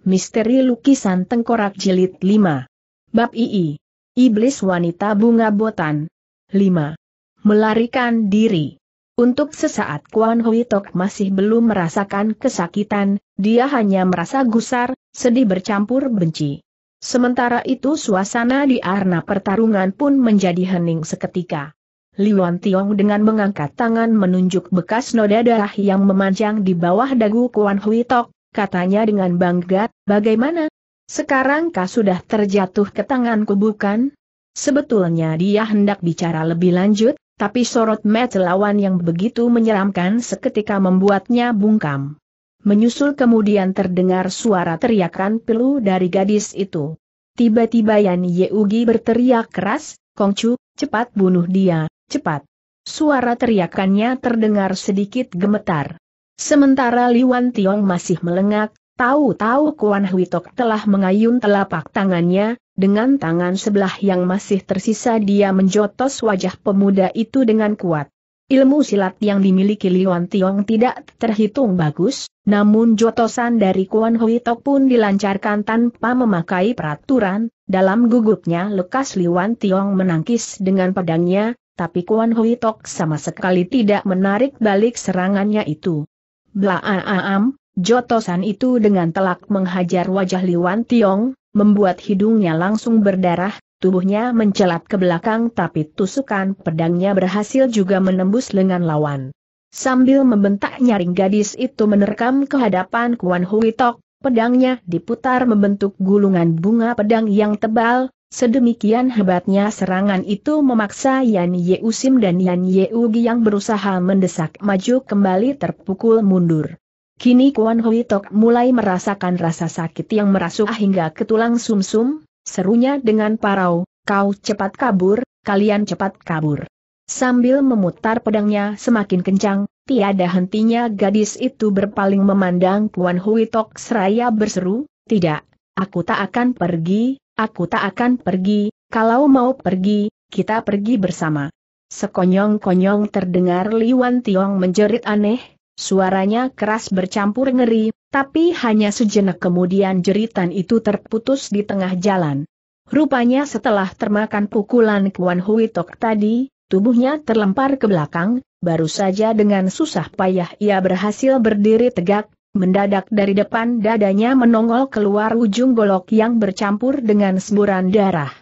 Misteri Lukisan Tengkorak Jilid 5. Bab II. Iblis Wanita Bunga Botan. 5. Melarikan diri. Untuk sesaat Kuan Hui Tok masih belum merasakan kesakitan, dia hanya merasa gusar, sedih bercampur benci. Sementara itu suasana di arena pertarungan pun menjadi hening seketika. Liwan Tiong dengan mengangkat tangan menunjuk bekas noda darah yang memanjang di bawah dagu Kuan Hui Tok, katanya dengan bangga, bagaimana? Sekarang kau sudah terjatuh ke tanganku bukan? Sebetulnya dia hendak bicara lebih lanjut, tapi sorot mata lawan yang begitu menyeramkan seketika membuatnya bungkam. Menyusul kemudian terdengar suara teriakan pilu dari gadis itu. Tiba-tiba Yan Yeugi berteriak keras, Kongcu, cepat bunuh dia, cepat. Suara teriakannya terdengar sedikit gemetar. Sementara Liwan Tiong masih melengak, tahu-tahu Kuan Hui Tok telah mengayun telapak tangannya, dengan tangan sebelah yang masih tersisa dia menjotos wajah pemuda itu dengan kuat. Ilmu silat yang dimiliki Liwan Tiong tidak terhitung bagus, namun jotosan dari Kuan Hui Tok pun dilancarkan tanpa memakai peraturan, dalam gugupnya lekas Liwan Tiong menangkis dengan pedangnya, tapi Kuan Hui Tok sama sekali tidak menarik balik serangannya itu. Blaaam, jotosan itu dengan telak menghajar wajah Liwan Tiong, membuat hidungnya langsung berdarah, tubuhnya mencelat ke belakang tapi tusukan pedangnya berhasil juga menembus lengan lawan. Sambil membentak nyaring gadis itu menerkam ke hadapan Kuan Hui Tok, pedangnya diputar membentuk gulungan bunga pedang yang tebal, Sedemikian hebatnya serangan itu memaksa Yan Ye Usim dan Yan Ye Ugi yang berusaha mendesak maju kembali terpukul mundur. Kini Kuan Hui Tok mulai merasakan rasa sakit yang merasuk hingga ke tulang sumsum, -sum, serunya dengan parau, kau cepat kabur, kalian cepat kabur. Sambil memutar pedangnya semakin kencang, tiada hentinya gadis itu berpaling memandang Kuan Hui Tok seraya berseru, tidak, aku tak akan pergi, Aku tak akan pergi, kalau mau pergi, kita pergi bersama. Sekonyong-konyong terdengar Liwan Tiong menjerit aneh, suaranya keras bercampur ngeri, tapi hanya sejenak kemudian jeritan itu terputus di tengah jalan. Rupanya setelah termakan pukulan Kuan Hui Tok tadi, tubuhnya terlempar ke belakang, baru saja dengan susah payah ia berhasil berdiri tegak, Mendadak dari depan dadanya menongol keluar ujung golok yang bercampur dengan semburan darah.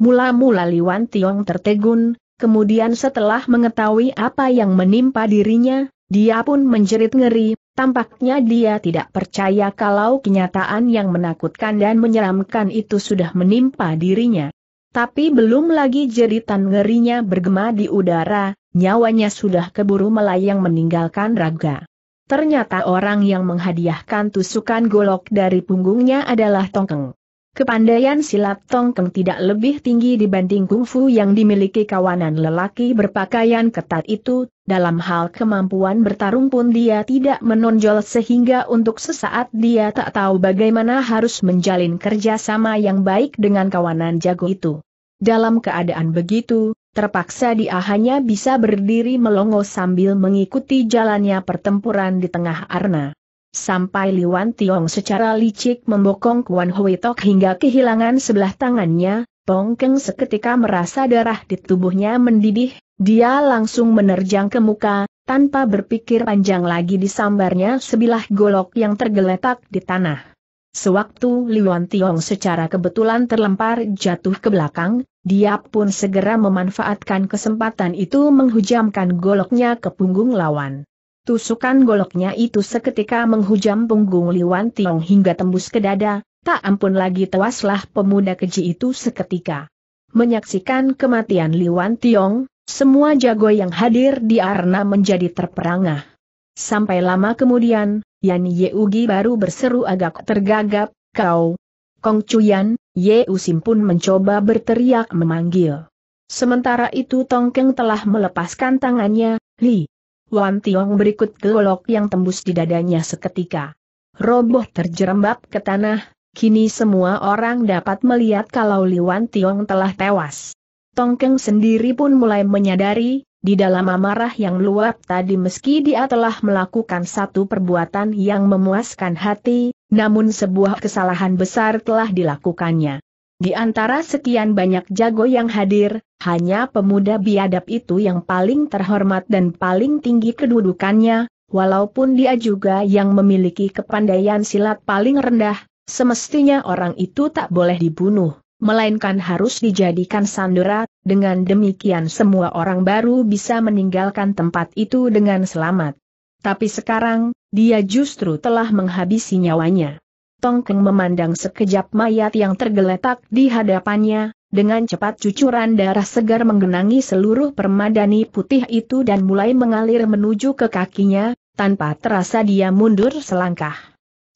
Mula-mula Liwan Tiong tertegun, kemudian setelah mengetahui apa yang menimpa dirinya, dia pun menjerit ngeri, tampaknya dia tidak percaya kalau kenyataan yang menakutkan dan menyeramkan itu sudah menimpa dirinya. Tapi belum lagi jeritan ngerinya bergema di udara, nyawanya sudah keburu melayang meninggalkan raga. Ternyata orang yang menghadiahkan tusukan golok dari punggungnya adalah Tongkeng. Kepandaian silat Tongkeng tidak lebih tinggi dibanding kungfu yang dimiliki kawanan lelaki berpakaian ketat itu, dalam hal kemampuan bertarung pun dia tidak menonjol sehingga untuk sesaat dia tak tahu bagaimana harus menjalin kerjasama yang baik dengan kawanan jago itu. Dalam keadaan begitu, terpaksa dia hanya bisa berdiri melongo sambil mengikuti jalannya pertempuran di tengah arna. Sampai Liwan Tiong secara licik membokong Kuan Hui Tok hingga kehilangan sebelah tangannya, Tong Keng seketika merasa darah di tubuhnya mendidih, dia langsung menerjang ke muka, tanpa berpikir panjang lagi disambarnya sebilah golok yang tergeletak di tanah. Sewaktu Liwan Tiong secara kebetulan terlempar jatuh ke belakang, dia pun segera memanfaatkan kesempatan itu menghujamkan goloknya ke punggung lawan. Tusukan goloknya itu seketika menghujam punggung Liwan Tiong hingga tembus ke dada, tak ampun lagi tewaslah pemuda keji itu seketika. Menyaksikan kematian Liwan Tiong, semua jago yang hadir di arena menjadi terperangah. Sampai lama kemudian, Yan Yeugi baru berseru agak tergagap, kau. Kong Chuyan, Ye Usim pun mencoba berteriak memanggil. Sementara itu Tongkeng telah melepaskan tangannya, Li. Wan Tiong berikut golok yang tembus di dadanya seketika. Roboh terjerembab ke tanah, kini semua orang dapat melihat kalau Li Wan Tiong telah tewas. Tongkeng sendiri pun mulai menyadari, di dalam amarah yang luap tadi meski dia telah melakukan satu perbuatan yang memuaskan hati, namun sebuah kesalahan besar telah dilakukannya. Di antara sekian banyak jago yang hadir, hanya pemuda biadab itu yang paling terhormat dan paling tinggi kedudukannya, walaupun dia juga yang memiliki kepandaian silat paling rendah, semestinya orang itu tak boleh dibunuh, melainkan harus dijadikan sandera, dengan demikian semua orang baru bisa meninggalkan tempat itu dengan selamat. Tapi sekarang, dia justru telah menghabisi nyawanya. Tongkeng memandang sekejap mayat yang tergeletak di hadapannya, dengan cepat cucuran darah segar menggenangi seluruh permadani putih itu dan mulai mengalir menuju ke kakinya, tanpa terasa dia mundur selangkah.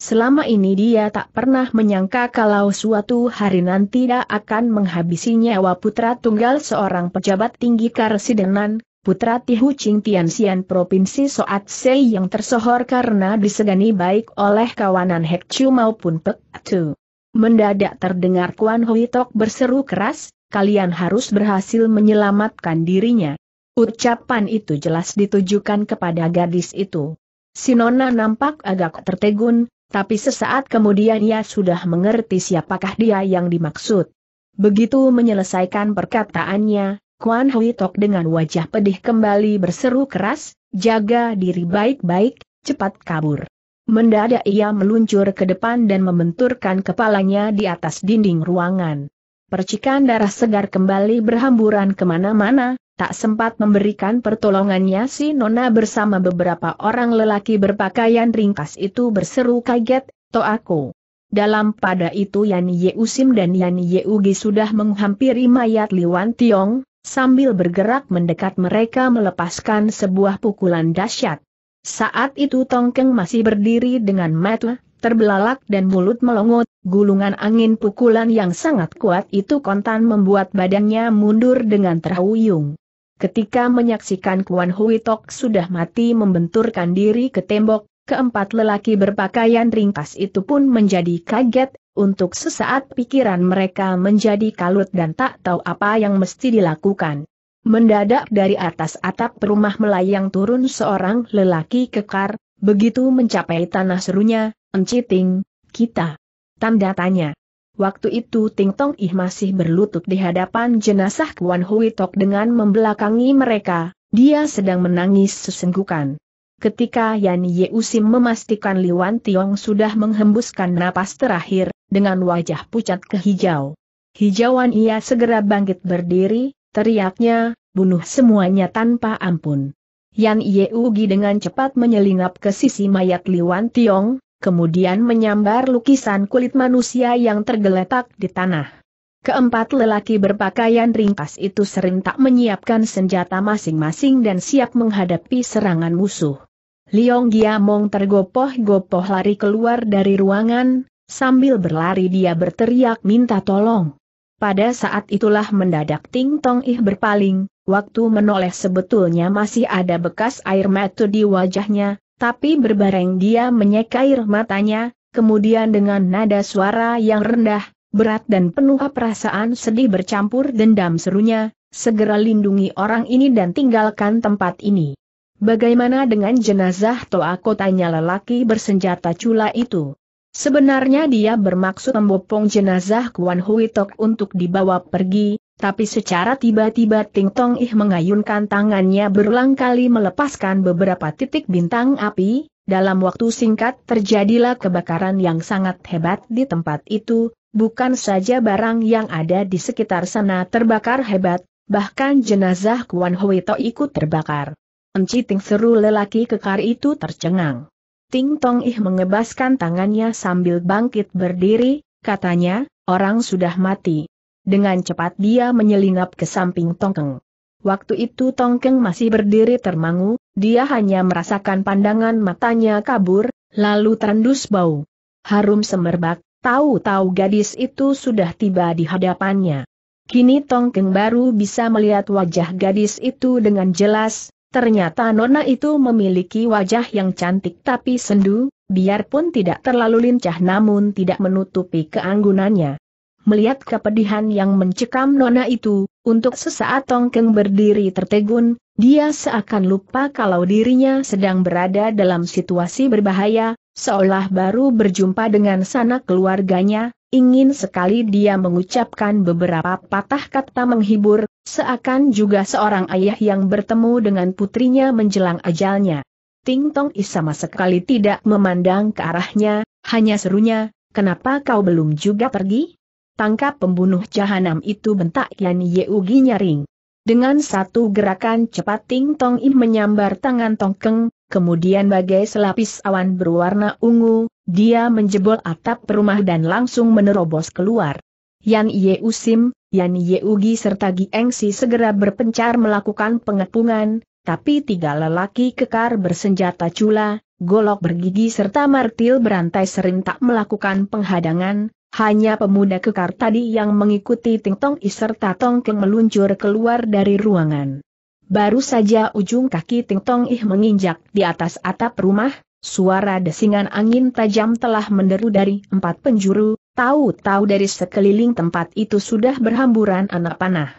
Selama ini dia tak pernah menyangka kalau suatu hari nanti dia akan menghabisi nyawa putra tunggal seorang pejabat tinggi karesidenan, putra Tihu Ching Tianxian Provinsi Soat Sei yang tersohor karena disegani baik oleh kawanan Hek Chu maupun Pek Chu. Mendadak terdengar Kuan Hui Tok berseru keras, kalian harus berhasil menyelamatkan dirinya. Ucapan itu jelas ditujukan kepada gadis itu. Sinona nampak agak tertegun, tapi sesaat kemudian ia sudah mengerti siapakah dia yang dimaksud. Begitu menyelesaikan perkataannya, Kuan Hui Tok dengan wajah pedih kembali berseru keras, jaga diri baik-baik, cepat kabur. Mendadak ia meluncur ke depan dan membenturkan kepalanya di atas dinding ruangan. Percikan darah segar kembali berhamburan kemana-mana, Tak sempat memberikan pertolongannya si Nona bersama beberapa orang lelaki berpakaian ringkas itu berseru kaget, to aku. Dalam pada itu Yan Ye Usim dan Yan Ye Ugi sudah menghampiri mayat Liwan Tiong, sambil bergerak mendekat mereka melepaskan sebuah pukulan dahsyat. Saat itu Tongkeng masih berdiri dengan mata terbelalak dan mulut melongot, gulungan angin pukulan yang sangat kuat itu kontan membuat badannya mundur dengan terhuyung. Ketika menyaksikan Kuan Hui Tok sudah mati membenturkan diri ke tembok, keempat lelaki berpakaian ringkas itu pun menjadi kaget, untuk sesaat pikiran mereka menjadi kalut dan tak tahu apa yang mesti dilakukan. Mendadak dari atas atap rumah melayang turun seorang lelaki kekar, begitu mencapai tanah serunya, enciting, kita. Tanda tanya. Waktu itu Ting Tong Ih masih berlutut di hadapan jenazah Kuan Hui Tok dengan membelakangi mereka, dia sedang menangis sesenggukan. Ketika Yan Usim memastikan Li Wan Tiong sudah menghembuskan napas terakhir, dengan wajah pucat ke hijau. Hijauan ia segera bangkit berdiri, teriaknya, bunuh semuanya tanpa ampun. Yan Ugi dengan cepat menyelinap ke sisi mayat Li Wan Tiong, kemudian menyambar lukisan kulit manusia yang tergeletak di tanah. Keempat lelaki berpakaian ringkas itu serentak menyiapkan senjata masing-masing dan siap menghadapi serangan musuh. Liong Giamong tergopoh-gopoh lari keluar dari ruangan, sambil berlari dia berteriak minta tolong. Pada saat itulah mendadak Ting Tong Ih berpaling, waktu menoleh sebetulnya masih ada bekas air mata di wajahnya, tapi berbareng dia menyekair matanya, kemudian dengan nada suara yang rendah, berat dan penuh perasaan sedih bercampur dendam serunya, segera lindungi orang ini dan tinggalkan tempat ini. Bagaimana dengan jenazah Toako tanya lelaki bersenjata cula itu? Sebenarnya dia bermaksud membopong jenazah Kuan Huitok untuk dibawa pergi, tapi secara tiba-tiba Ting Tong Ih mengayunkan tangannya berulang kali melepaskan beberapa titik bintang api, dalam waktu singkat terjadilah kebakaran yang sangat hebat di tempat itu, bukan saja barang yang ada di sekitar sana terbakar hebat, bahkan jenazah Kuan Hui To ikut terbakar. Ting seru lelaki kekar itu tercengang. Ting Tong Ih mengebaskan tangannya sambil bangkit berdiri, katanya, orang sudah mati. Dengan cepat dia menyelinap ke samping Tongkeng. Waktu itu Tongkeng masih berdiri termangu, dia hanya merasakan pandangan matanya kabur, lalu terendus bau. Harum semerbak, tahu-tahu gadis itu sudah tiba di hadapannya. Kini Tongkeng baru bisa melihat wajah gadis itu dengan jelas, Ternyata Nona itu memiliki wajah yang cantik tapi sendu, biarpun tidak terlalu lincah namun tidak menutupi keanggunannya. Melihat kepedihan yang mencekam nona itu, untuk sesaat Tongkeng berdiri tertegun, dia seakan lupa kalau dirinya sedang berada dalam situasi berbahaya, seolah baru berjumpa dengan sanak keluarganya, ingin sekali dia mengucapkan beberapa patah kata menghibur, seakan juga seorang ayah yang bertemu dengan putrinya menjelang ajalnya. Ting Tong Is sama sekali tidak memandang ke arahnya, hanya serunya, kenapa kau belum juga pergi? tangkap pembunuh jahanam itu bentak Yan Yeugi nyaring. Dengan satu gerakan cepat Ting Tong Im menyambar tangan Tongkeng, kemudian bagai selapis awan berwarna ungu, dia menjebol atap rumah dan langsung menerobos keluar. Yan Yeusim, Yan Yeugi serta Giengsi segera berpencar melakukan pengepungan, tapi tiga lelaki kekar bersenjata cula, golok bergigi serta martil berantai serentak melakukan penghadangan, hanya pemuda kekar tadi yang mengikuti Ting Tong I serta Tong Keng meluncur keluar dari ruangan. Baru saja ujung kaki Ting Tong Ih menginjak di atas atap rumah, suara desingan angin tajam telah menderu dari empat penjuru, tahu-tahu dari sekeliling tempat itu sudah berhamburan anak panah.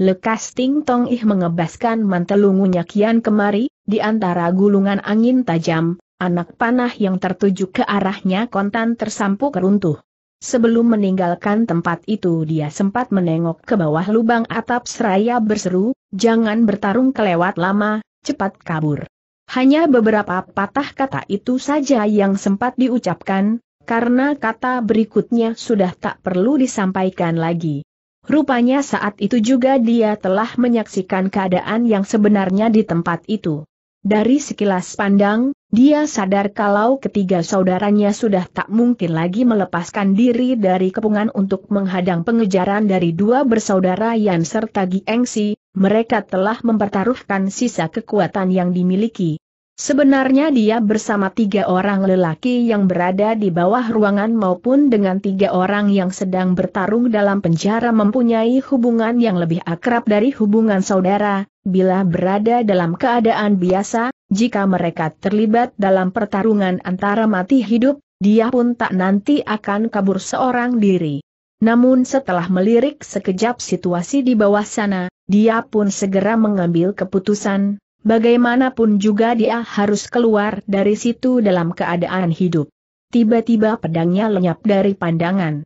Lekas Ting Tong Ih mengebaskan mantelungunya kian kemari, di antara gulungan angin tajam, anak panah yang tertuju ke arahnya kontan tersampuk runtuh sebelum meninggalkan tempat itu dia sempat menengok ke bawah lubang atap seraya berseru, jangan bertarung kelewat lama, cepat kabur. Hanya beberapa patah kata itu saja yang sempat diucapkan, karena kata berikutnya sudah tak perlu disampaikan lagi. Rupanya saat itu juga dia telah menyaksikan keadaan yang sebenarnya di tempat itu. Dari sekilas pandang, dia sadar kalau ketiga saudaranya sudah tak mungkin lagi melepaskan diri dari kepungan untuk menghadang pengejaran dari dua bersaudara Yan serta Giengsi, mereka telah mempertaruhkan sisa kekuatan yang dimiliki. Sebenarnya dia bersama tiga orang lelaki yang berada di bawah ruangan maupun dengan tiga orang yang sedang bertarung dalam penjara mempunyai hubungan yang lebih akrab dari hubungan saudara, Bila berada dalam keadaan biasa, jika mereka terlibat dalam pertarungan antara mati hidup, dia pun tak nanti akan kabur seorang diri. Namun setelah melirik sekejap situasi di bawah sana, dia pun segera mengambil keputusan, bagaimanapun juga dia harus keluar dari situ dalam keadaan hidup. Tiba-tiba pedangnya lenyap dari pandangan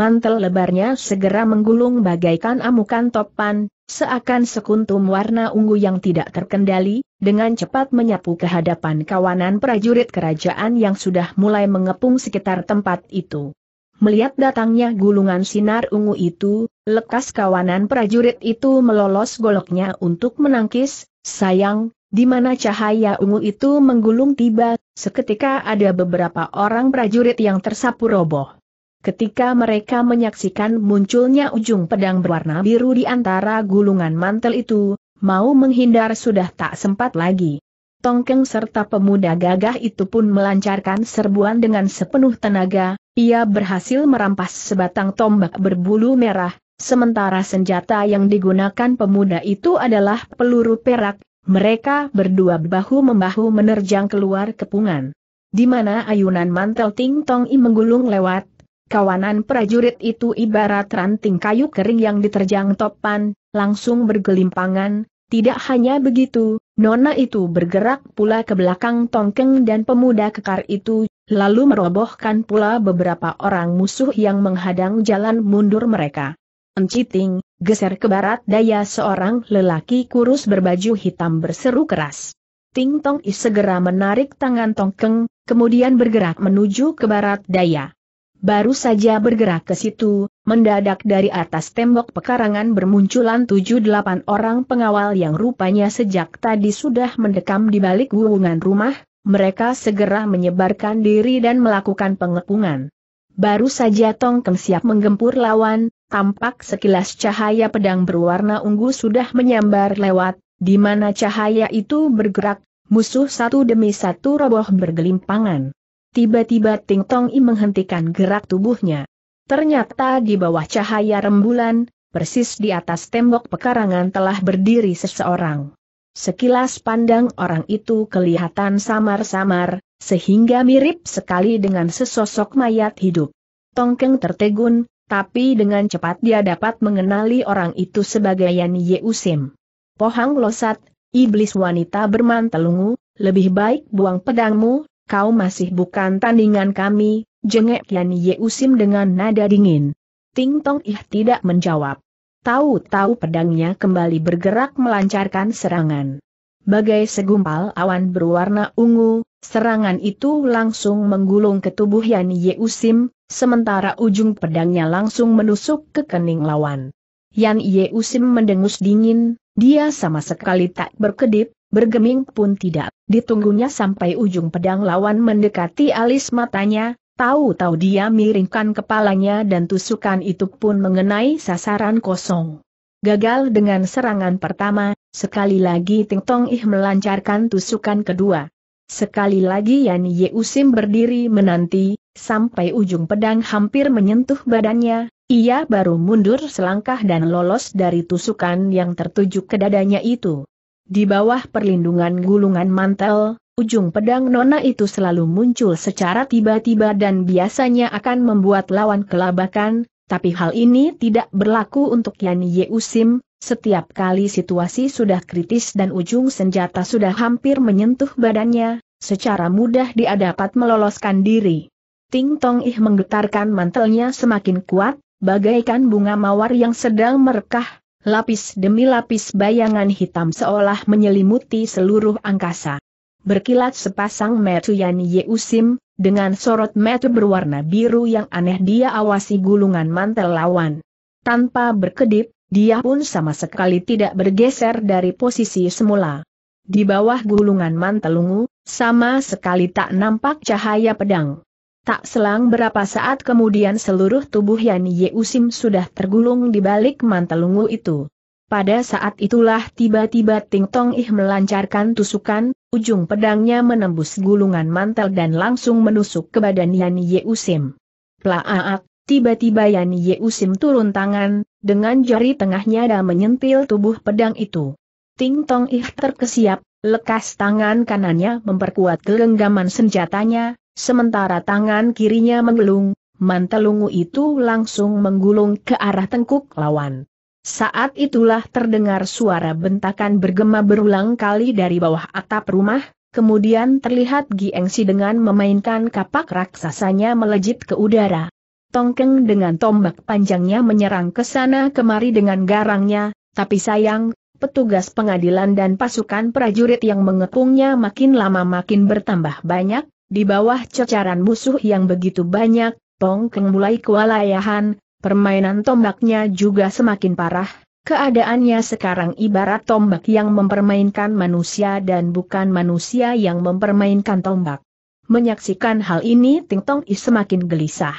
mantel lebarnya segera menggulung bagaikan amukan topan, seakan sekuntum warna ungu yang tidak terkendali, dengan cepat menyapu ke hadapan kawanan prajurit kerajaan yang sudah mulai mengepung sekitar tempat itu. Melihat datangnya gulungan sinar ungu itu, lekas kawanan prajurit itu melolos goloknya untuk menangkis, sayang, di mana cahaya ungu itu menggulung tiba, seketika ada beberapa orang prajurit yang tersapu roboh. Ketika mereka menyaksikan munculnya ujung pedang berwarna biru di antara gulungan mantel itu, mau menghindar sudah tak sempat lagi. Tongkeng serta pemuda gagah itu pun melancarkan serbuan dengan sepenuh tenaga, ia berhasil merampas sebatang tombak berbulu merah, sementara senjata yang digunakan pemuda itu adalah peluru perak, mereka berdua bahu-membahu menerjang keluar kepungan. Di mana ayunan mantel Ting Tong I menggulung lewat, Kawanan prajurit itu ibarat ranting kayu kering yang diterjang topan, langsung bergelimpangan, tidak hanya begitu, nona itu bergerak pula ke belakang tongkeng dan pemuda kekar itu, lalu merobohkan pula beberapa orang musuh yang menghadang jalan mundur mereka. Enciting, geser ke barat daya seorang lelaki kurus berbaju hitam berseru keras. Ting Tong Is segera menarik tangan tongkeng, kemudian bergerak menuju ke barat daya. Baru saja bergerak ke situ, mendadak dari atas tembok pekarangan bermunculan tujuh delapan orang pengawal yang rupanya sejak tadi sudah mendekam di balik wuungan rumah, mereka segera menyebarkan diri dan melakukan pengepungan. Baru saja Tong Keng siap menggempur lawan, tampak sekilas cahaya pedang berwarna ungu sudah menyambar lewat, di mana cahaya itu bergerak, musuh satu demi satu roboh bergelimpangan. Tiba-tiba Ting Tong I menghentikan gerak tubuhnya. Ternyata di bawah cahaya rembulan, persis di atas tembok pekarangan telah berdiri seseorang. Sekilas pandang orang itu kelihatan samar-samar, sehingga mirip sekali dengan sesosok mayat hidup. Tongkeng tertegun, tapi dengan cepat dia dapat mengenali orang itu sebagai Yan Usim. Pohang Losat, iblis wanita bermantelungu, lebih baik buang pedangmu kau masih bukan tandingan kami, jengek Yan Usim dengan nada dingin. Ting Tong Ih tidak menjawab. Tahu-tahu pedangnya kembali bergerak melancarkan serangan. Bagai segumpal awan berwarna ungu, serangan itu langsung menggulung ke tubuh Yan Usim, sementara ujung pedangnya langsung menusuk ke kening lawan. Yan Usim mendengus dingin, dia sama sekali tak berkedip, Bergeming pun tidak, ditunggunya sampai ujung pedang lawan mendekati alis matanya, tahu-tahu dia miringkan kepalanya dan tusukan itu pun mengenai sasaran kosong. Gagal dengan serangan pertama, sekali lagi Ting Tong Ih melancarkan tusukan kedua. Sekali lagi Yan Ye Usim berdiri menanti, sampai ujung pedang hampir menyentuh badannya, ia baru mundur selangkah dan lolos dari tusukan yang tertuju ke dadanya itu. Di bawah perlindungan gulungan mantel, ujung pedang nona itu selalu muncul secara tiba-tiba dan biasanya akan membuat lawan kelabakan, tapi hal ini tidak berlaku untuk Yan Usim. setiap kali situasi sudah kritis dan ujung senjata sudah hampir menyentuh badannya, secara mudah dia dapat meloloskan diri. Ting Tong Ih menggetarkan mantelnya semakin kuat, bagaikan bunga mawar yang sedang merekah, Lapis demi lapis bayangan hitam seolah menyelimuti seluruh angkasa. Berkilat sepasang metu Yan Yeusim, dengan sorot metu berwarna biru yang aneh dia awasi gulungan mantel lawan. Tanpa berkedip, dia pun sama sekali tidak bergeser dari posisi semula. Di bawah gulungan mantel ungu, sama sekali tak nampak cahaya pedang. Tak selang berapa saat kemudian seluruh tubuh Yan Usim sudah tergulung di balik mantelungu itu. Pada saat itulah tiba-tiba Ting Tong Ih melancarkan tusukan, ujung pedangnya menembus gulungan mantel dan langsung menusuk ke badan Yan Usim. Plaaak, tiba-tiba Yan Usim turun tangan, dengan jari tengahnya dan menyentil tubuh pedang itu. Ting Tong Ih terkesiap, lekas tangan kanannya memperkuat genggaman senjatanya, Sementara tangan kirinya mengelung, mantelungu itu langsung menggulung ke arah tengkuk lawan. Saat itulah terdengar suara bentakan bergema berulang kali dari bawah atap rumah, kemudian terlihat Giengsi dengan memainkan kapak raksasanya melejit ke udara. Tongkeng dengan tombak panjangnya menyerang ke sana kemari dengan garangnya, tapi sayang, petugas pengadilan dan pasukan prajurit yang mengepungnya makin lama makin bertambah banyak, di bawah cecaran musuh yang begitu banyak, Pong Keng mulai kewalayahan, permainan tombaknya juga semakin parah, keadaannya sekarang ibarat tombak yang mempermainkan manusia dan bukan manusia yang mempermainkan tombak. Menyaksikan hal ini Ting Tong I semakin gelisah.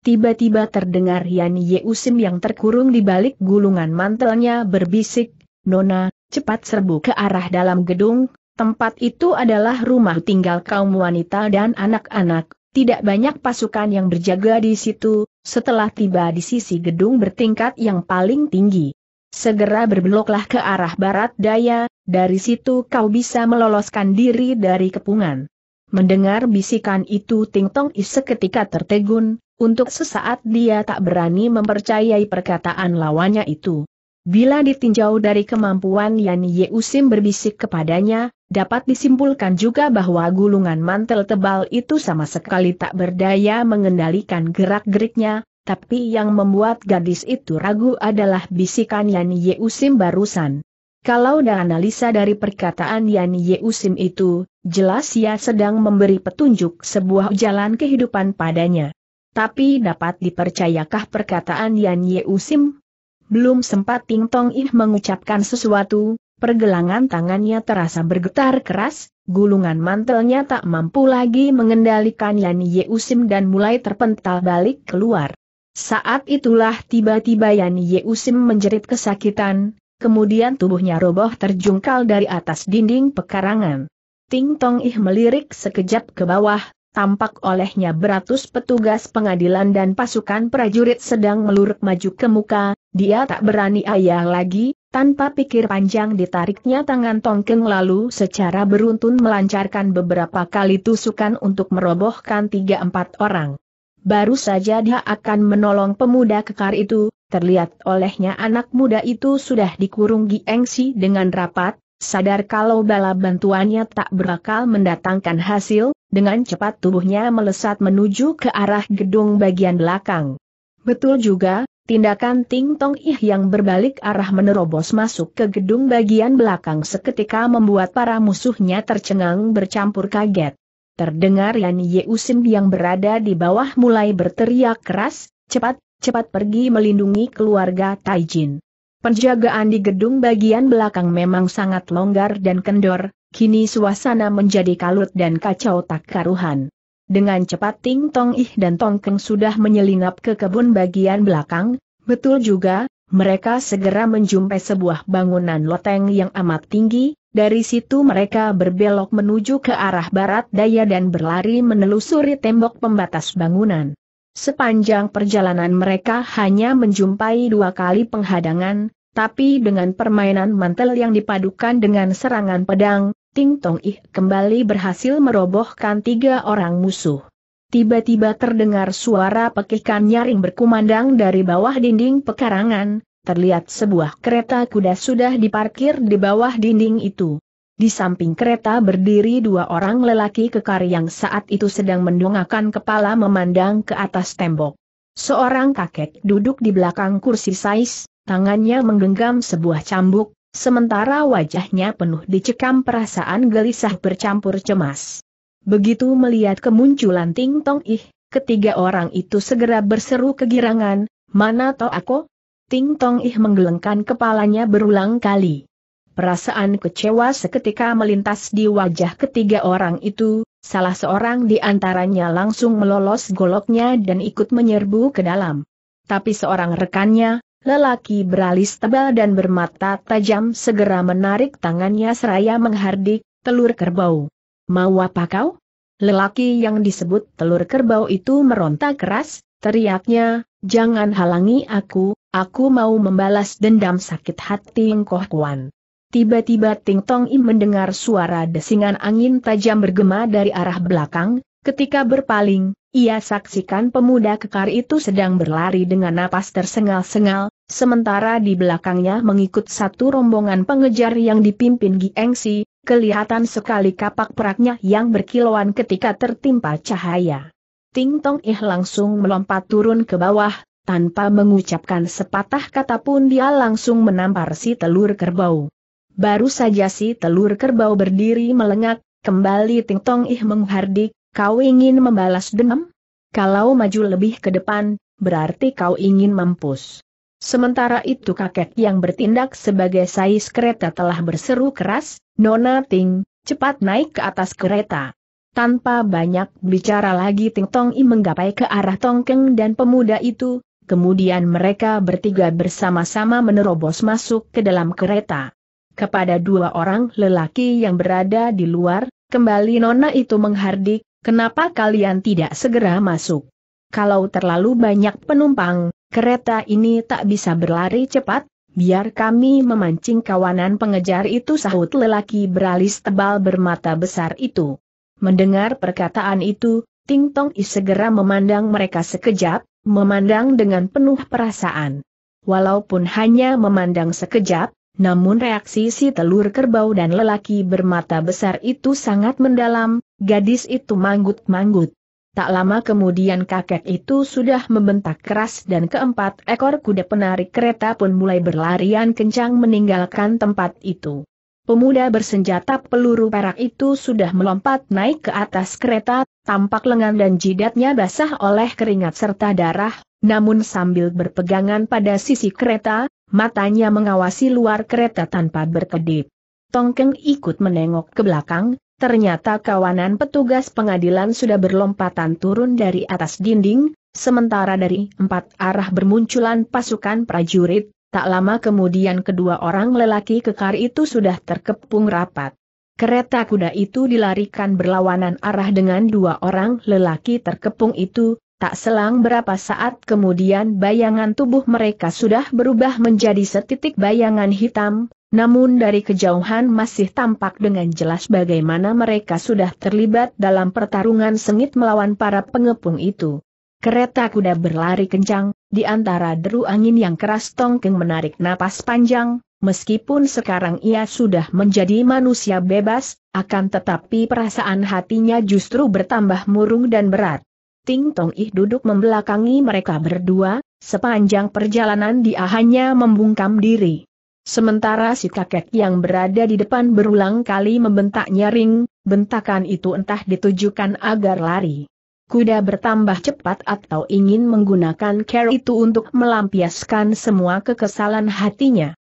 Tiba-tiba terdengar Yan Usim yang terkurung di balik gulungan mantelnya berbisik, Nona, cepat serbu ke arah dalam gedung, Tempat itu adalah rumah tinggal kaum wanita dan anak-anak, tidak banyak pasukan yang berjaga di situ, setelah tiba di sisi gedung bertingkat yang paling tinggi. Segera berbeloklah ke arah barat daya, dari situ kau bisa meloloskan diri dari kepungan. Mendengar bisikan itu Ting Tong Is seketika tertegun, untuk sesaat dia tak berani mempercayai perkataan lawannya itu. Bila ditinjau dari kemampuan Yan Yeusim berbisik kepadanya, Dapat disimpulkan juga bahwa gulungan mantel tebal itu sama sekali tak berdaya mengendalikan gerak-geriknya, tapi yang membuat gadis itu ragu adalah bisikan Yan Yeusim barusan. Kalau dan analisa dari perkataan Yan Yeusim itu, jelas ia sedang memberi petunjuk sebuah jalan kehidupan padanya. Tapi dapat dipercayakah perkataan Yan Yeusim? Belum sempat Ting Tong Ih mengucapkan sesuatu, pergelangan tangannya terasa bergetar keras, gulungan mantelnya tak mampu lagi mengendalikan Yan Yeusim dan mulai terpental balik keluar. Saat itulah tiba-tiba Yan Yeusim menjerit kesakitan, kemudian tubuhnya roboh terjungkal dari atas dinding pekarangan. Ting Tong Ih melirik sekejap ke bawah, tampak olehnya beratus petugas pengadilan dan pasukan prajurit sedang meluruk maju ke muka, dia tak berani ayah lagi, tanpa pikir panjang ditariknya tangan Tongkeng lalu secara beruntun melancarkan beberapa kali tusukan untuk merobohkan tiga empat orang. Baru saja dia akan menolong pemuda kekar itu, terlihat olehnya anak muda itu sudah dikurung Giengsi dengan rapat, sadar kalau bala bantuannya tak berakal mendatangkan hasil, dengan cepat tubuhnya melesat menuju ke arah gedung bagian belakang. Betul juga, Tindakan Ting Tong Ih yang berbalik arah menerobos masuk ke gedung bagian belakang seketika membuat para musuhnya tercengang bercampur kaget. Terdengar Yan Usin yang berada di bawah mulai berteriak keras, cepat, cepat pergi melindungi keluarga Tai Jin. Penjagaan di gedung bagian belakang memang sangat longgar dan kendor, kini suasana menjadi kalut dan kacau tak karuhan. Dengan cepat Ting Tong Ih dan Tong Keng sudah menyelinap ke kebun bagian belakang, betul juga, mereka segera menjumpai sebuah bangunan loteng yang amat tinggi, dari situ mereka berbelok menuju ke arah barat daya dan berlari menelusuri tembok pembatas bangunan. Sepanjang perjalanan mereka hanya menjumpai dua kali penghadangan, tapi dengan permainan mantel yang dipadukan dengan serangan pedang, Ting Tong Ih kembali berhasil merobohkan tiga orang musuh. Tiba-tiba terdengar suara pekikan nyaring berkumandang dari bawah dinding pekarangan, terlihat sebuah kereta kuda sudah diparkir di bawah dinding itu. Di samping kereta berdiri dua orang lelaki kekar yang saat itu sedang mendongakkan kepala memandang ke atas tembok. Seorang kakek duduk di belakang kursi sais, tangannya menggenggam sebuah cambuk, Sementara wajahnya penuh dicekam perasaan gelisah bercampur cemas. Begitu melihat kemunculan Ting Tong Ih, ketiga orang itu segera berseru kegirangan, mana to aku? Ting Tong Ih menggelengkan kepalanya berulang kali. Perasaan kecewa seketika melintas di wajah ketiga orang itu, salah seorang di antaranya langsung melolos goloknya dan ikut menyerbu ke dalam. Tapi seorang rekannya, Lelaki beralis tebal dan bermata tajam segera menarik tangannya seraya menghardik, telur kerbau. Mau apa kau? Lelaki yang disebut telur kerbau itu meronta keras, teriaknya, jangan halangi aku, aku mau membalas dendam sakit hati Koh kuan. Tiba-tiba Ting Tong Im mendengar suara desingan angin tajam bergema dari arah belakang, ketika berpaling, ia saksikan pemuda kekar itu sedang berlari dengan napas tersengal-sengal, sementara di belakangnya mengikut satu rombongan pengejar yang dipimpin Giengsi, kelihatan sekali kapak peraknya yang berkilauan ketika tertimpa cahaya. Ting Tong Ih langsung melompat turun ke bawah, tanpa mengucapkan sepatah kata pun dia langsung menampar si telur kerbau. Baru saja si telur kerbau berdiri melengak, kembali Ting Tong Ih menghardik, kau ingin membalas dendam? Kalau maju lebih ke depan, berarti kau ingin mampus. Sementara itu kakek yang bertindak sebagai sais kereta telah berseru keras, Nona Ting, cepat naik ke atas kereta. Tanpa banyak bicara lagi Ting Tong I menggapai ke arah Tongkeng dan pemuda itu, kemudian mereka bertiga bersama-sama menerobos masuk ke dalam kereta. Kepada dua orang lelaki yang berada di luar, kembali Nona itu menghardik, kenapa kalian tidak segera masuk? kalau terlalu banyak penumpang, kereta ini tak bisa berlari cepat, biar kami memancing kawanan pengejar itu sahut lelaki beralis tebal bermata besar itu. Mendengar perkataan itu, Ting Tong I segera memandang mereka sekejap, memandang dengan penuh perasaan. Walaupun hanya memandang sekejap, namun reaksi si telur kerbau dan lelaki bermata besar itu sangat mendalam, gadis itu manggut-manggut. Tak lama kemudian kakek itu sudah membentak keras dan keempat ekor kuda penarik kereta pun mulai berlarian kencang meninggalkan tempat itu. Pemuda bersenjata peluru perak itu sudah melompat naik ke atas kereta, tampak lengan dan jidatnya basah oleh keringat serta darah, namun sambil berpegangan pada sisi kereta, matanya mengawasi luar kereta tanpa berkedip. Tongkeng ikut menengok ke belakang, Ternyata kawanan petugas pengadilan sudah berlompatan turun dari atas dinding, sementara dari empat arah bermunculan pasukan prajurit, tak lama kemudian kedua orang lelaki kekar itu sudah terkepung rapat. Kereta kuda itu dilarikan berlawanan arah dengan dua orang lelaki terkepung itu, Tak selang berapa saat kemudian bayangan tubuh mereka sudah berubah menjadi setitik bayangan hitam, namun dari kejauhan masih tampak dengan jelas bagaimana mereka sudah terlibat dalam pertarungan sengit melawan para pengepung itu. Kereta kuda berlari kencang, di antara deru angin yang keras Tongkeng menarik napas panjang, meskipun sekarang ia sudah menjadi manusia bebas, akan tetapi perasaan hatinya justru bertambah murung dan berat. Ting Tong Ih duduk membelakangi mereka berdua, sepanjang perjalanan dia hanya membungkam diri. Sementara si kakek yang berada di depan berulang kali membentak nyaring, bentakan itu entah ditujukan agar lari. Kuda bertambah cepat atau ingin menggunakan care itu untuk melampiaskan semua kekesalan hatinya.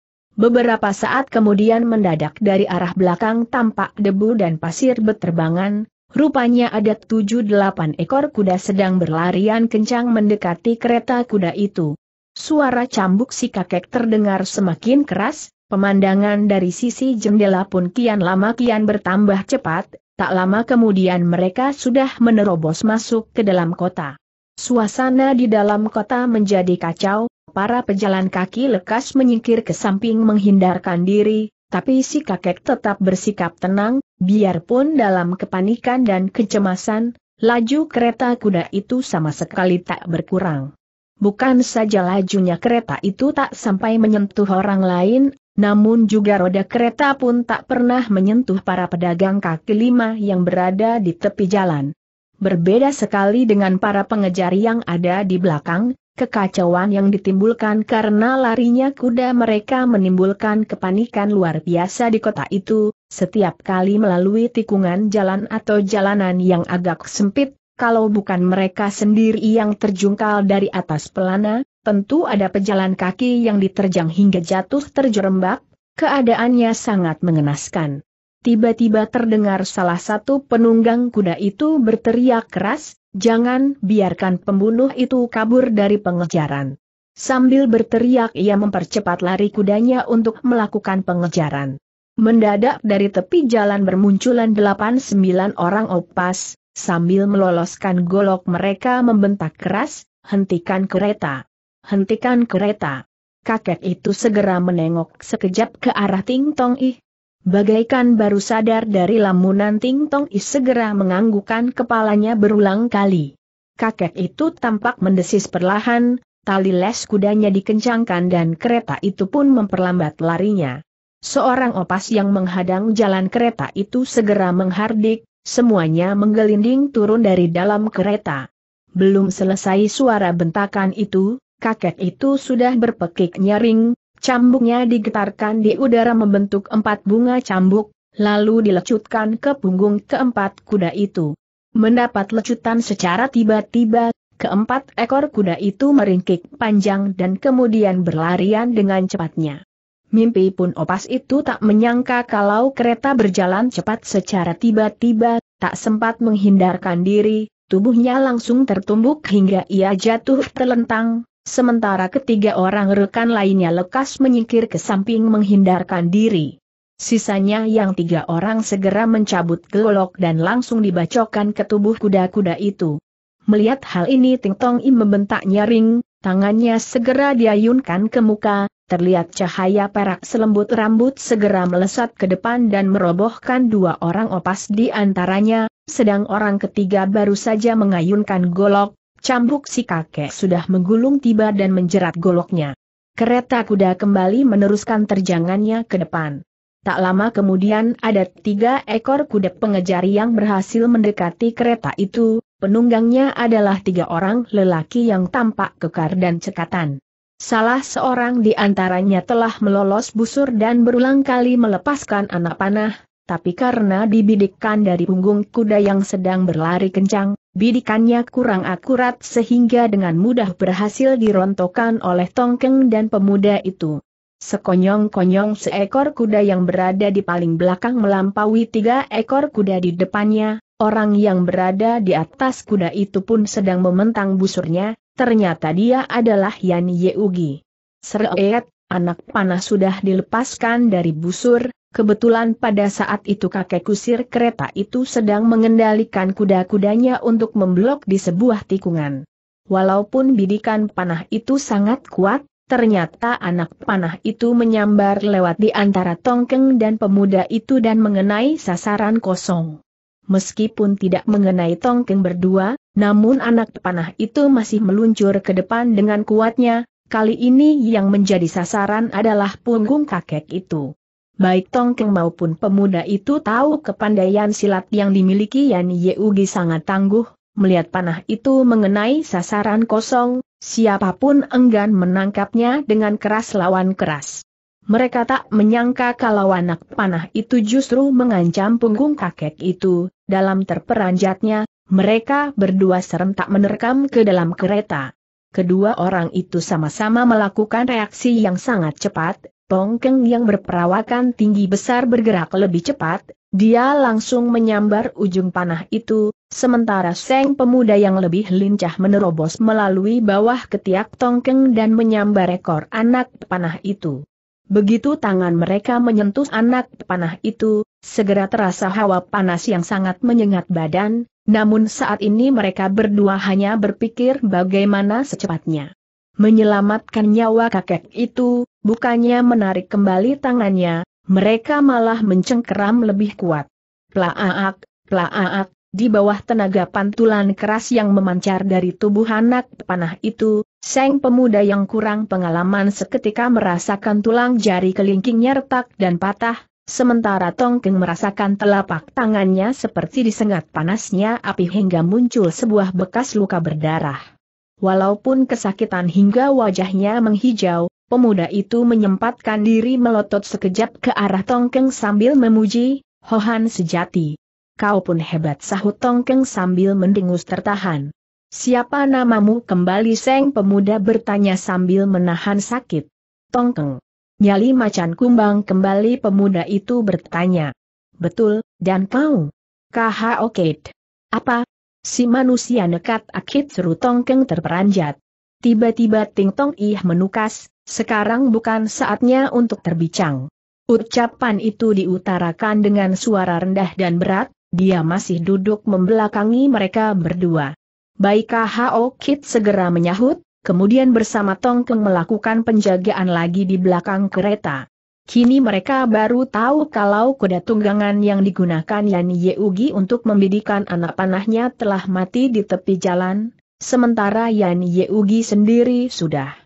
Beberapa saat kemudian mendadak dari arah belakang tampak debu dan pasir beterbangan, Rupanya ada tujuh delapan ekor kuda sedang berlarian kencang mendekati kereta kuda itu. Suara cambuk si kakek terdengar semakin keras, pemandangan dari sisi jendela pun kian lama kian bertambah cepat, tak lama kemudian mereka sudah menerobos masuk ke dalam kota. Suasana di dalam kota menjadi kacau, para pejalan kaki lekas menyingkir ke samping menghindarkan diri, tapi si kakek tetap bersikap tenang, biarpun dalam kepanikan dan kecemasan, laju kereta kuda itu sama sekali tak berkurang. Bukan saja lajunya kereta itu tak sampai menyentuh orang lain, namun juga roda kereta pun tak pernah menyentuh para pedagang kaki lima yang berada di tepi jalan. Berbeda sekali dengan para pengejar yang ada di belakang, kekacauan yang ditimbulkan karena larinya kuda mereka menimbulkan kepanikan luar biasa di kota itu, setiap kali melalui tikungan jalan atau jalanan yang agak sempit, kalau bukan mereka sendiri yang terjungkal dari atas pelana, tentu ada pejalan kaki yang diterjang hingga jatuh terjerembab, keadaannya sangat mengenaskan. Tiba-tiba terdengar salah satu penunggang kuda itu berteriak keras, jangan biarkan pembunuh itu kabur dari pengejaran. Sambil berteriak ia mempercepat lari kudanya untuk melakukan pengejaran. Mendadak dari tepi jalan bermunculan delapan sembilan orang opas, Sambil meloloskan golok mereka membentak keras, hentikan kereta. Hentikan kereta. Kakek itu segera menengok sekejap ke arah Ting Tong Ih. Bagaikan baru sadar dari lamunan Ting Tong Ih segera menganggukkan kepalanya berulang kali. Kakek itu tampak mendesis perlahan, tali les kudanya dikencangkan dan kereta itu pun memperlambat larinya. Seorang opas yang menghadang jalan kereta itu segera menghardik, Semuanya menggelinding turun dari dalam kereta. Belum selesai suara bentakan itu, kakek itu sudah berpekik nyaring, cambuknya digetarkan di udara membentuk empat bunga cambuk, lalu dilecutkan ke punggung keempat kuda itu. Mendapat lecutan secara tiba-tiba, keempat ekor kuda itu meringkik panjang dan kemudian berlarian dengan cepatnya mimpi pun opas itu tak menyangka kalau kereta berjalan cepat secara tiba-tiba, tak sempat menghindarkan diri, tubuhnya langsung tertumbuk hingga ia jatuh terlentang, sementara ketiga orang rekan lainnya lekas menyingkir ke samping menghindarkan diri. Sisanya yang tiga orang segera mencabut golok dan langsung dibacokan ke tubuh kuda-kuda itu. Melihat hal ini Ting Tong Im membentak nyaring, tangannya segera diayunkan ke muka, terlihat cahaya perak selembut rambut segera melesat ke depan dan merobohkan dua orang opas di antaranya, sedang orang ketiga baru saja mengayunkan golok, cambuk si kakek sudah menggulung tiba dan menjerat goloknya. Kereta kuda kembali meneruskan terjangannya ke depan. Tak lama kemudian ada tiga ekor kuda pengejar yang berhasil mendekati kereta itu, penunggangnya adalah tiga orang lelaki yang tampak kekar dan cekatan. Salah seorang di antaranya telah melolos busur dan berulang kali melepaskan anak panah, tapi karena dibidikkan dari punggung kuda yang sedang berlari kencang, bidikannya kurang akurat sehingga dengan mudah berhasil dirontokkan oleh tongkeng dan pemuda itu. Sekonyong-konyong seekor kuda yang berada di paling belakang melampaui tiga ekor kuda di depannya, orang yang berada di atas kuda itu pun sedang mementang busurnya, ternyata dia adalah Yan Yeugi. Seret, anak panah sudah dilepaskan dari busur, kebetulan pada saat itu kakek kusir kereta itu sedang mengendalikan kuda-kudanya untuk memblok di sebuah tikungan. Walaupun bidikan panah itu sangat kuat, ternyata anak panah itu menyambar lewat di antara tongkeng dan pemuda itu dan mengenai sasaran kosong. Meskipun tidak mengenai tongkeng berdua, namun anak panah itu masih meluncur ke depan dengan kuatnya, kali ini yang menjadi sasaran adalah punggung kakek itu. Baik Tongkeng maupun pemuda itu tahu kepandaian silat yang dimiliki Yan Yeugi sangat tangguh, melihat panah itu mengenai sasaran kosong, siapapun enggan menangkapnya dengan keras lawan keras. Mereka tak menyangka kalau anak panah itu justru mengancam punggung kakek itu, dalam terperanjatnya, mereka berdua serentak menerkam ke dalam kereta. Kedua orang itu sama-sama melakukan reaksi yang sangat cepat, Tongkeng yang berperawakan tinggi besar bergerak lebih cepat, dia langsung menyambar ujung panah itu, sementara Seng pemuda yang lebih lincah menerobos melalui bawah ketiak Tongkeng dan menyambar ekor anak panah itu. Begitu tangan mereka menyentuh anak panah itu, Segera terasa hawa panas yang sangat menyengat badan, namun saat ini mereka berdua hanya berpikir bagaimana secepatnya menyelamatkan nyawa kakek itu, bukannya menarik kembali tangannya, mereka malah mencengkeram lebih kuat. Plaaak, plaaak, di bawah tenaga pantulan keras yang memancar dari tubuh anak panah itu, Seng pemuda yang kurang pengalaman seketika merasakan tulang jari kelingkingnya retak dan patah, Sementara Tong Keng merasakan telapak tangannya seperti disengat panasnya api hingga muncul sebuah bekas luka berdarah. Walaupun kesakitan hingga wajahnya menghijau, pemuda itu menyempatkan diri melotot sekejap ke arah Tong Keng sambil memuji, Hohan sejati. Kau pun hebat sahut Tong Keng sambil mendengus tertahan. Siapa namamu kembali Seng pemuda bertanya sambil menahan sakit. Tongkeng. Nyali macan kumbang kembali pemuda itu bertanya. Betul, dan kau? Kaha Kate. Apa? Si manusia nekat akit seru tongkeng terperanjat. Tiba-tiba Ting Tong Ih menukas, sekarang bukan saatnya untuk terbicang. Ucapan itu diutarakan dengan suara rendah dan berat, dia masih duduk membelakangi mereka berdua. Baik Kaha okit segera menyahut, kemudian bersama Tongkeng melakukan penjagaan lagi di belakang kereta. Kini mereka baru tahu kalau kuda tunggangan yang digunakan Yan Yeugi untuk membidikan anak panahnya telah mati di tepi jalan, sementara Yan Yeugi sendiri sudah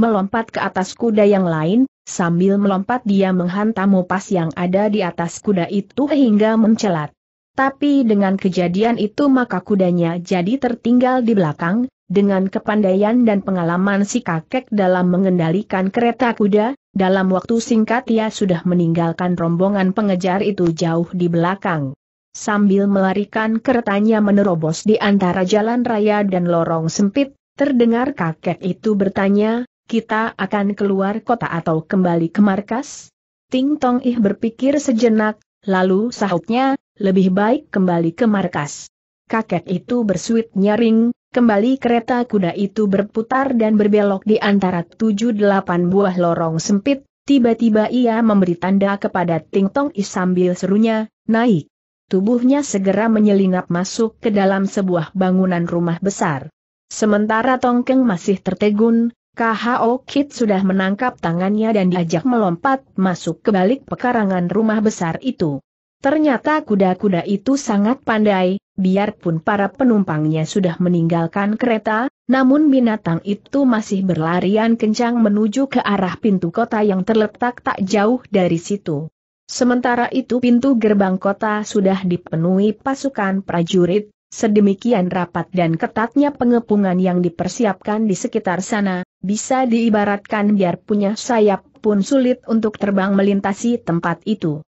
melompat ke atas kuda yang lain, sambil melompat dia menghantam pas yang ada di atas kuda itu hingga mencelat. Tapi dengan kejadian itu maka kudanya jadi tertinggal di belakang, dengan kepandaian dan pengalaman si kakek dalam mengendalikan kereta kuda, dalam waktu singkat ia sudah meninggalkan rombongan pengejar itu jauh di belakang. Sambil melarikan keretanya menerobos di antara jalan raya dan lorong sempit, terdengar kakek itu bertanya, kita akan keluar kota atau kembali ke markas? Ting Tong Ih berpikir sejenak, lalu sahutnya, lebih baik kembali ke markas. Kakek itu bersuit nyaring, Kembali kereta kuda itu berputar dan berbelok di antara tujuh delapan buah lorong sempit, tiba-tiba ia memberi tanda kepada Ting Tong I sambil serunya, naik. Tubuhnya segera menyelinap masuk ke dalam sebuah bangunan rumah besar. Sementara Tong Tongkeng masih tertegun, KHO Kit sudah menangkap tangannya dan diajak melompat masuk ke balik pekarangan rumah besar itu. Ternyata kuda-kuda itu sangat pandai, biarpun para penumpangnya sudah meninggalkan kereta, namun binatang itu masih berlarian kencang menuju ke arah pintu kota yang terletak tak jauh dari situ. Sementara itu pintu gerbang kota sudah dipenuhi pasukan prajurit, sedemikian rapat dan ketatnya pengepungan yang dipersiapkan di sekitar sana, bisa diibaratkan biar punya sayap pun sulit untuk terbang melintasi tempat itu.